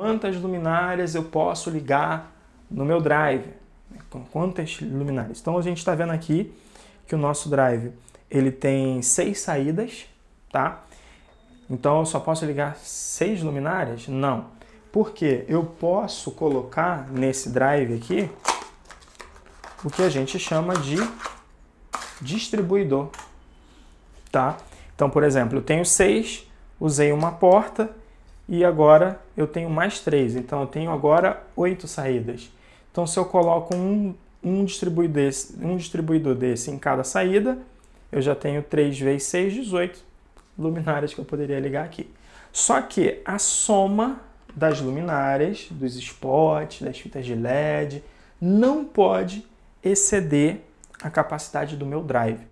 Quantas luminárias eu posso ligar no meu drive? Com quantas luminárias? Então a gente está vendo aqui que o nosso drive ele tem seis saídas, tá? Então eu só posso ligar seis luminárias? Não. Porque eu posso colocar nesse drive aqui o que a gente chama de distribuidor, tá? Então, por exemplo, eu tenho seis, usei uma porta, e agora eu tenho mais três, então eu tenho agora oito saídas. Então se eu coloco um, um, distribuidor desse, um distribuidor desse em cada saída, eu já tenho 3 vezes 6, 18 luminárias que eu poderia ligar aqui. Só que a soma das luminárias, dos spots, das fitas de LED, não pode exceder a capacidade do meu drive.